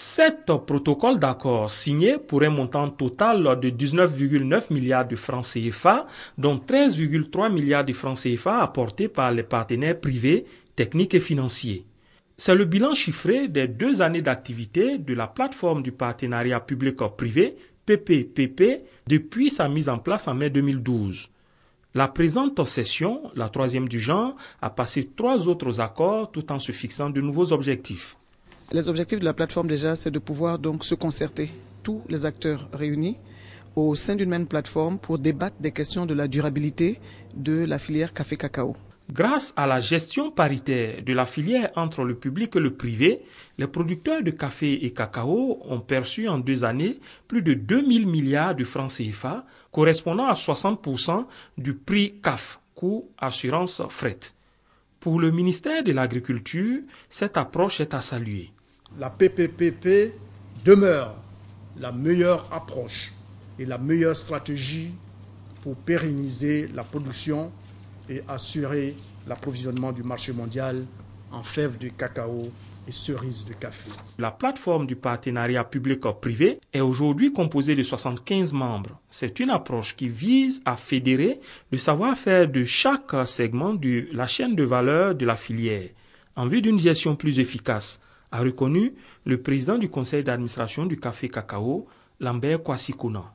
Sept protocoles d'accord signés pour un montant total de 19,9 milliards de francs CFA, dont 13,3 milliards de francs CFA apportés par les partenaires privés, techniques et financiers. C'est le bilan chiffré des deux années d'activité de la plateforme du partenariat public-privé, PPPP, depuis sa mise en place en mai 2012. La présente session, la troisième du genre, a passé trois autres accords tout en se fixant de nouveaux objectifs. Les objectifs de la plateforme déjà, c'est de pouvoir donc se concerter, tous les acteurs réunis au sein d'une même plateforme pour débattre des questions de la durabilité de la filière café-cacao. Grâce à la gestion paritaire de la filière entre le public et le privé, les producteurs de café et cacao ont perçu en deux années plus de 2000 milliards de francs CFA, correspondant à 60% du prix CAF, coût assurance fret. Pour le ministère de l'Agriculture, cette approche est à saluer la PPPP demeure la meilleure approche et la meilleure stratégie pour pérenniser la production et assurer l'approvisionnement du marché mondial en fèves de cacao et cerises de café. La plateforme du partenariat public-privé est aujourd'hui composée de 75 membres. C'est une approche qui vise à fédérer le savoir-faire de chaque segment de la chaîne de valeur de la filière en vue d'une gestion plus efficace a reconnu le président du conseil d'administration du Café Cacao, Lambert Kuna.